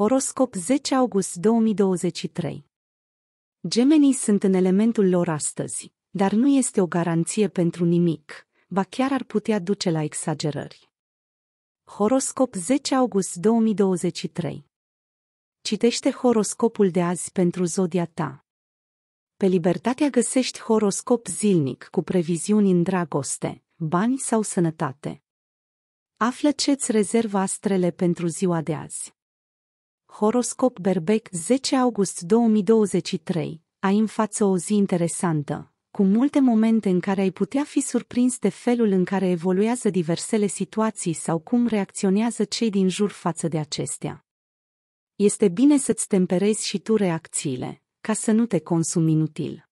Horoscop 10 august 2023 Gemenii sunt în elementul lor astăzi, dar nu este o garanție pentru nimic, ba chiar ar putea duce la exagerări. Horoscop 10 august 2023 Citește horoscopul de azi pentru zodia ta. Pe Libertatea găsești horoscop zilnic cu previziuni în dragoste, bani sau sănătate. Află ce-ți rezervă astrele pentru ziua de azi. Horoscop Berbec 10 august 2023 Ai în față o zi interesantă, cu multe momente în care ai putea fi surprins de felul în care evoluează diversele situații sau cum reacționează cei din jur față de acestea. Este bine să-ți temperezi și tu reacțiile, ca să nu te consumi inutil.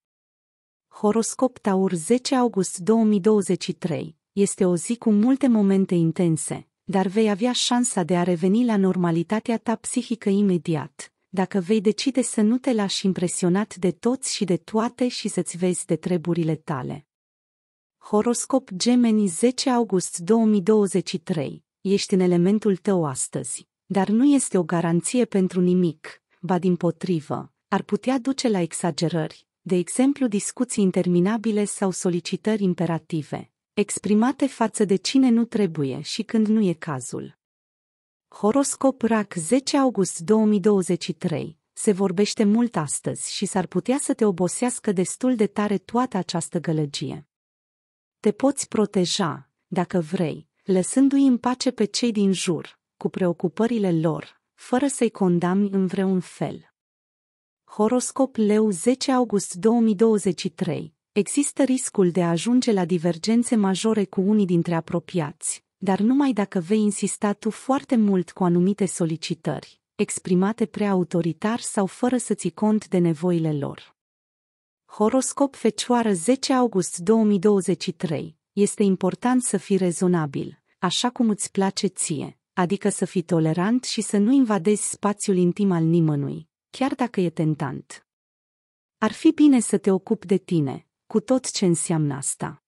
Horoscop Taur 10 august 2023 este o zi cu multe momente intense, dar vei avea șansa de a reveni la normalitatea ta psihică imediat, dacă vei decide să nu te lași impresionat de toți și de toate și să-ți vezi de treburile tale. Horoscop Gemeni 10 august 2023 Ești în elementul tău astăzi, dar nu este o garanție pentru nimic, ba din potrivă, ar putea duce la exagerări, de exemplu discuții interminabile sau solicitări imperative exprimate față de cine nu trebuie și când nu e cazul. Horoscop RAC 10 august 2023 Se vorbește mult astăzi și s-ar putea să te obosească destul de tare toată această gălăgie. Te poți proteja, dacă vrei, lăsându-i în pace pe cei din jur, cu preocupările lor, fără să-i condamni în vreun fel. Horoscop Leu 10 august 2023 Există riscul de a ajunge la divergențe majore cu unii dintre apropiați, dar numai dacă vei insista tu foarte mult cu anumite solicitări, exprimate prea autoritar sau fără să ți cont de nevoile lor. Horoscop Fecioară 10 august 2023 Este important să fii rezonabil, așa cum îți place ție, adică să fii tolerant și să nu invadezi spațiul intim al nimănui, chiar dacă e tentant. Ar fi bine să te ocupi de tine, cu tot ce înseamnă asta.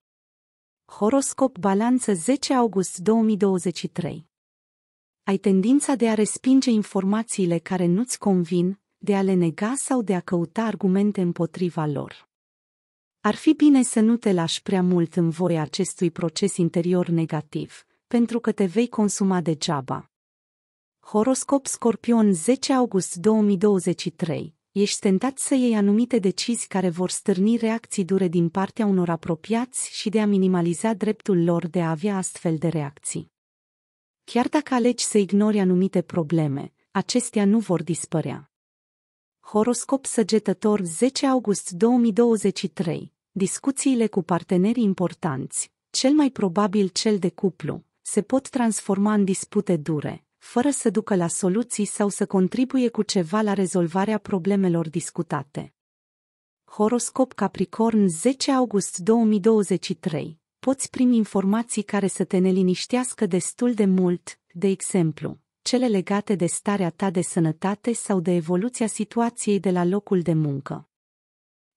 Horoscop Balanță 10 august 2023 Ai tendința de a respinge informațiile care nu-ți convin, de a le nega sau de a căuta argumente împotriva lor. Ar fi bine să nu te lași prea mult în voia acestui proces interior negativ, pentru că te vei consuma degeaba. Horoscop Scorpion 10 august 2023 ești tentat să iei anumite decizii care vor stârni reacții dure din partea unor apropiați și de a minimaliza dreptul lor de a avea astfel de reacții. Chiar dacă alegi să ignori anumite probleme, acestea nu vor dispărea. Horoscop săgetător 10 august 2023 Discuțiile cu partenerii importanți, cel mai probabil cel de cuplu, se pot transforma în dispute dure, fără să ducă la soluții sau să contribuie cu ceva la rezolvarea problemelor discutate. Horoscop Capricorn 10 august 2023 Poți primi informații care să te neliniștească destul de mult, de exemplu, cele legate de starea ta de sănătate sau de evoluția situației de la locul de muncă.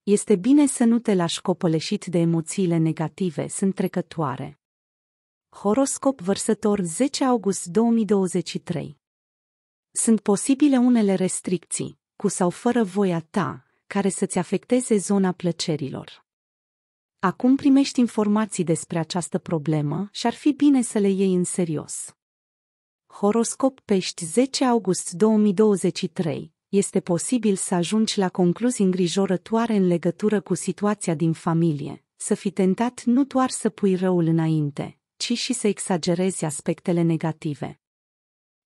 Este bine să nu te lași copăleșit de emoțiile negative, sunt trecătoare. Horoscop vărsător 10 august 2023 Sunt posibile unele restricții, cu sau fără voia ta, care să-ți afecteze zona plăcerilor. Acum primești informații despre această problemă și ar fi bine să le iei în serios. Horoscop Pești 10 august 2023 Este posibil să ajungi la concluzii îngrijorătoare în legătură cu situația din familie, să fi tentat nu doar să pui răul înainte, depăși și să exagerezi aspectele negative.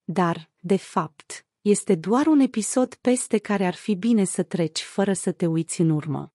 Dar, de fapt, este doar un episod peste care ar fi bine să treci fără să te uiți în urmă.